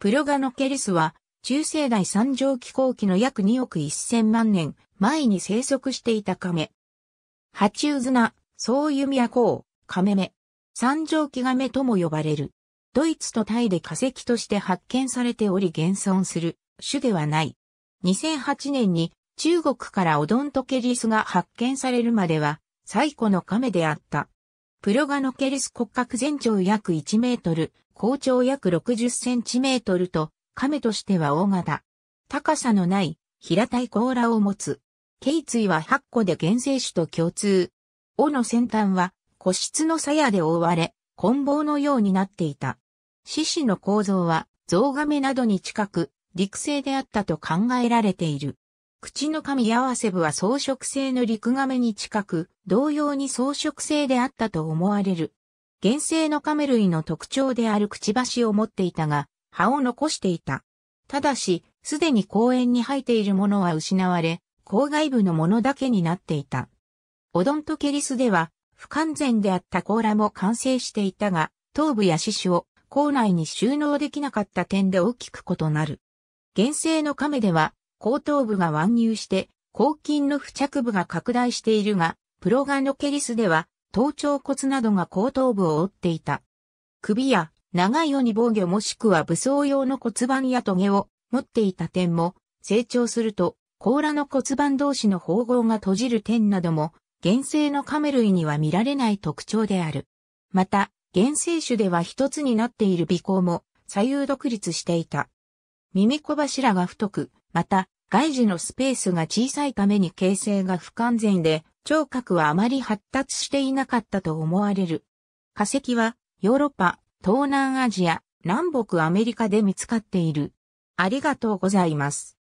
プロガノケリスは、中世代三畳紀後期の約2億1000万年前に生息していた亀。ハチウズナ、ソウユミヤコウ、カメメ。三畳紀亀とも呼ばれる。ドイツとタイで化石として発見されており現存する種ではない。2008年に中国からオドントケリスが発見されるまでは最古の亀であった。プロガノケルス骨格全長約1メートル、高長約60センチメートルと、亀としては大型。高さのない、平たい甲羅を持つ。頸椎は8個で原生種と共通。尾の先端は、個室の鞘で覆われ、棍棒のようになっていた。獅子の構造は、ゾウガメなどに近く、陸生であったと考えられている。口の噛み合わせ部は装飾性の陸亀に近く、同様に装飾性であったと思われる。原生の亀類の特徴であるくちばしを持っていたが、葉を残していた。ただし、すでに公園に生えているものは失われ、郊外部のものだけになっていた。オドントケリスでは、不完全であった甲羅も完成していたが、頭部や四肢を校内に収納できなかった点で大きく異なる。原生の亀では、後頭部が湾入して、後筋の付着部が拡大しているが、プロガノケリスでは、頭頂骨などが後頭部を覆っていた。首や長い鬼防御もしくは武装用の骨盤や棘を持っていた点も、成長すると、甲羅の骨盤同士の縫合が閉じる点なども、原生のカメ類には見られない特徴である。また、原生種では一つになっている尾行も左右独立していた。耳小柱が太く、また、外耳のスペースが小さいために形成が不完全で、聴覚はあまり発達していなかったと思われる。化石は、ヨーロッパ、東南アジア、南北アメリカで見つかっている。ありがとうございます。